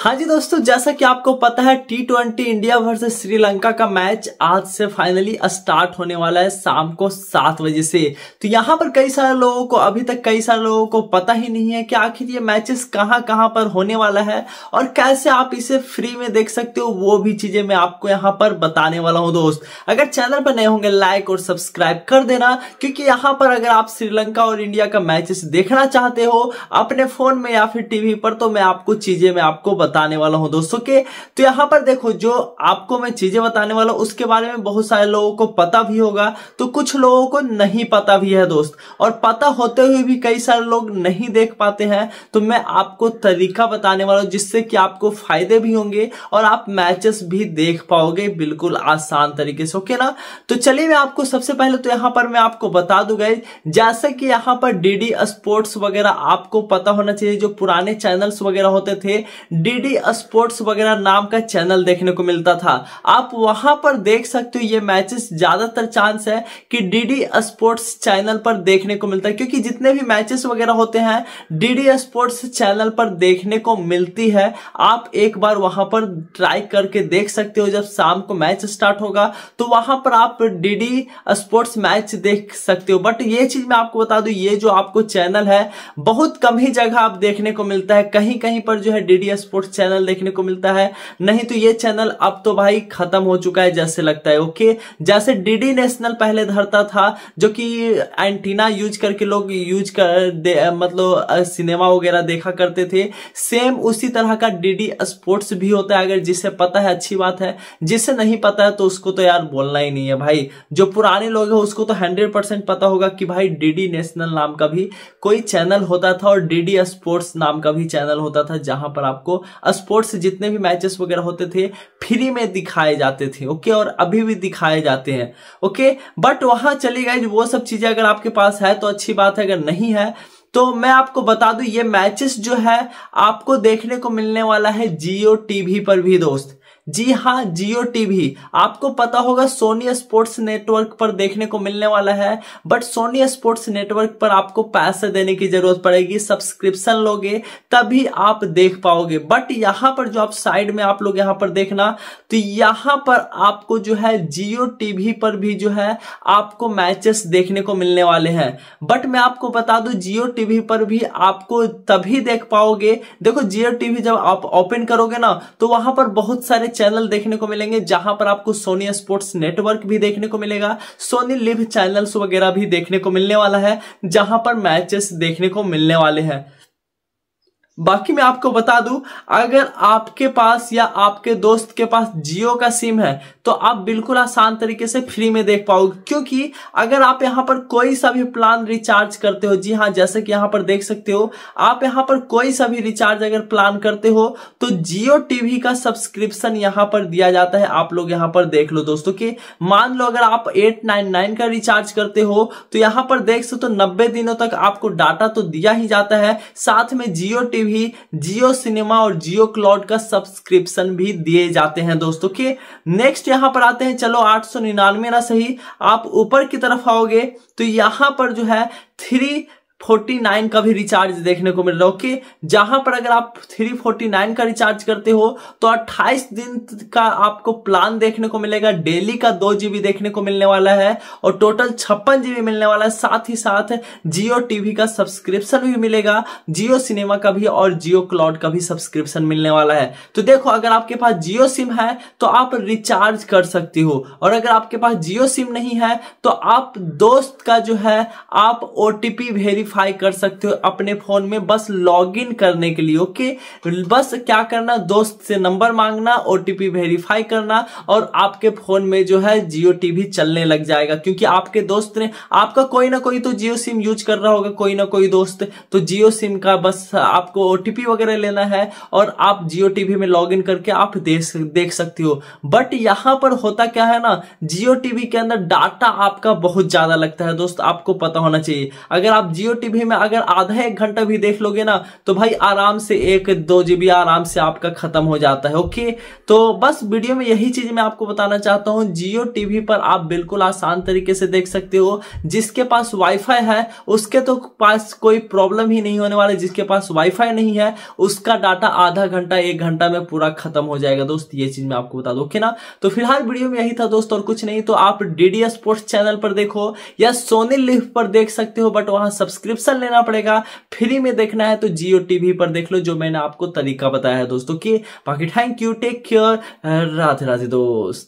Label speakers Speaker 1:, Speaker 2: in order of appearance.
Speaker 1: हाँ जी दोस्तों जैसा कि आपको पता है T twenty India versus Sri Lanka का मैच आज से फाइनली स्टार्ट होने वाला है शाम को सात बजे से तो यहाँ पर कई सारे लोगों को अभी तक कई सारे लोगों को पता ही नहीं है कि आखिर ये मैचेस कहाँ कहाँ पर होने वाला है और कैसे आप इसे फ्री में देख सकते हो वो भी चीजें मैं आपको यहाँ पर बताने वाला हूँ दोस्त अगर चैनल पर नए होंगे लाइक और सब्सक्राइब कर देना क्योंकि यहाँ पर अगर आप श्रीलंका और इंडिया का मैचेस देखना चाहते हो अपने फोन में या फिर टीवी पर तो मैं आपको चीजें मैं आपको आपको बताने वाला हूं दोस्तों के तो यहाँ पर देखो जो आपको मैं चीजें बताने वाला हूं उसके बारे में बहुत सारे लोगों को पता भी होगा तो कुछ लोगों को नहीं पता भी है दोस्त और पता होते हुए भी कई सारे लोग नहीं देख पाते हैं तो मैं आपको तरीका बताने वाला हूं जिससे कि आपको फायदे भी होंगे और आप मैचेस भी देख पाओगे बिल्कुल आसान तरीके से ओके ना तो चलिए मैं आपको सबसे पहले तो यहाँ पर मैं आपको बता दूंगा जैसे कि यहाँ पर डीडी स्पोर्ट्स वगैरह आपको पता होना चाहिए जो पुराने चैनल्स वगैरह होते थे डीडी स्पोर्ट्स वगैरह नाम का चैनल देखने को मिलता था आप वहां पर देख सकते हो ये मैचेस ज्यादातर चांस है कि डीडी स्पोर्ट्स चैनल पर देखने को मिलता है क्योंकि जितने भी मैचेस वगैरह होते हैं डीडी स्पोर्ट्स चैनल पर देखने को मिलती है आप एक बार वहां पर ट्राई करके देख सकते हो जब शाम को मैच स्टार्ट होगा तो वहां पर आप डीडी स्पोर्ट्स मैच देख सकते हो बट ये चीज मैं आपको बता दू ये जो आपको चैनल है बहुत कम ही जगह आप देखने को मिलता है कहीं कहीं पर जो है डीडी स्पोर्ट्स चैनल देखने को मिलता है नहीं तो ये चैनल अब तो भाई खत्म हो चुका है जैसे लगता है ओके जैसे डीडी नेशनल पहले धरता था जो कि एंटीना यूज करके लोग यूज कर मतलब सिनेमा वगैरह देखा करते थे सेम उसी तरह का डीडी स्पोर्ट्स भी होता है अगर जिसे पता है अच्छी बात है जिसे नहीं पता है तो उसको तो यार बोलना ही नहीं है भाई जो पुराने लोग हैं उसको तो हंड्रेड पता होगा कि भाई डीडी नेशनल नाम का भी कोई चैनल होता था और डीडी स्पोर्ट्स नाम का भी चैनल होता था जहां पर आपको स्पोर्ट्स जितने भी मैचेस वगैरह होते थे फ्री में दिखाए जाते थे ओके और अभी भी दिखाए जाते हैं ओके बट वहां चली गई वो सब चीजें अगर आपके पास है तो अच्छी बात है अगर नहीं है तो मैं आपको बता दू ये मैचेस जो है आपको देखने को मिलने वाला है जियो टीवी पर भी दोस्त जी हाँ जियो टीवी आपको पता होगा सोनी स्पोर्ट्स नेटवर्क पर देखने को मिलने वाला है बट सोनी स्पोर्ट्स नेटवर्क पर आपको पैसे देने की जरूरत पड़ेगी सब्सक्रिप्शन लोगे तभी आप देख पाओगे बट यहाँ पर जो आप साइड में आप लोग यहाँ पर देखना तो यहाँ पर आपको जो है जियो टीवी पर भी जो है आपको मैचेस देखने को मिलने वाले हैं बट मैं आपको बता दू जियो टीवी पर भी आपको तभी देख पाओगे देखो जियो टीवी जब आप ओपन करोगे ना तो वहां पर बहुत सारे चैनल देखने को मिलेंगे जहां पर आपको सोनी स्पोर्ट्स नेटवर्क भी देखने को मिलेगा सोनी लिव चैनल्स वगैरह भी देखने को मिलने वाला है जहां पर मैचेस देखने को मिलने वाले हैं बाकी मैं आपको बता दूं अगर आपके पास या आपके दोस्त के पास जियो का सिम है तो आप बिल्कुल आसान तरीके से फ्री में देख पाओगे क्योंकि अगर आप यहाँ पर कोई सा भी प्लान रिचार्ज करते हो जी हाँ जैसे कि यहाँ पर देख सकते हो आप यहाँ पर कोई सा भी रिचार्ज अगर प्लान करते हो तो जियो टीवी का सब्सक्रिप्शन यहां पर दिया जाता है आप लोग यहाँ पर देख लो दोस्तों की मान लो अगर आप एट नाइन नाइन का रिचार्ज करते हो तो यहाँ पर देख सकते हो नब्बे दिनों तक आपको डाटा तो दिया ही जाता है साथ में जियो टीवी भी जियो सिनेमा और जियो क्लाउड का सब्सक्रिप्शन भी दिए जाते हैं दोस्तों के नेक्स्ट यहां पर आते हैं चलो आठ सौ निन्यानवे ना सही आप ऊपर की तरफ आओगे तो यहां पर जो है थ्री 49 का भी रिचार्ज देखने को मिल रहा है ओके जहां पर अगर आप 349 का रिचार्ज करते हो तो 28 दिन का आपको प्लान देखने को मिलेगा डेली का दो जीबी देखने को मिलने वाला है और टोटल छप्पन जीबी मिलने वाला है साथ ही साथ जियो टीवी का सब्सक्रिप्शन भी मिलेगा जियो सिनेमा का भी और जियो क्लाउड का भी सब्सक्रिप्शन मिलने वाला है तो देखो अगर आपके पास जियो सिम है तो आप रिचार्ज कर सकती हो और अगर आपके पास जियो सिम नहीं है तो आप दोस्त का जो है आप ओ वेरीफाई वेरीफाई कर सकते हो अपने फोन में बस लॉगिन करने के लिए ओके बस क्या करना दोस्त से नंबर मांगना ओटीपी वेरीफाई करना और आपके फोन में जो है जियो टीवी चलने लग जाएगा क्योंकि आपके दोस्त ने आपका कोई ना कोई तो जियो सिम यूज कर रहा होगा कोई ना कोई दोस्त तो जियो सिम का बस आपको ओटीपी वगैरह लेना है और आप जियो टीवी में लॉग करके आप देख देख सकते हो बट यहां पर होता क्या है ना जियो टीवी के अंदर डाटा आपका बहुत ज्यादा लगता है दोस्त आपको पता होना चाहिए अगर आप जियो टीवी में अगर आधा एक घंटा भी देख लोगे ना तो भाई आराम से एक दो जीबी आराम से आपका खत्म हो जाता है ओके तो बस वीडियो में यही चीज मैं आपको बताना चाहता हूँ जियो टीवी पर आप बिल्कुल आसान तरीके से देख सकते हो जिसके पास वाईफाई है उसके तो पास कोई प्रॉब्लम ही नहीं होने वाले जिसके पास वाईफाई नहीं है उसका डाटा आधा घंटा एक घंटा में पूरा खत्म हो जाएगा दोस्त ये चीज मैं आपको बता दू ओके ना तो फिलहाल वीडियो में यही था दोस्त और कुछ नहीं तो आप डीडी स्पोर्ट्स चैनल पर देखो या सोनी लिव पर देख सकते हो बट वहां सब्सक्राइब सब्सक्रिप्शन लेना पड़ेगा फ्री में देखना है तो जियो टीवी पर देख लो जो मैंने आपको तरीका बताया है दोस्तों की बाकी thank you take care Radhe Radhe दोस्त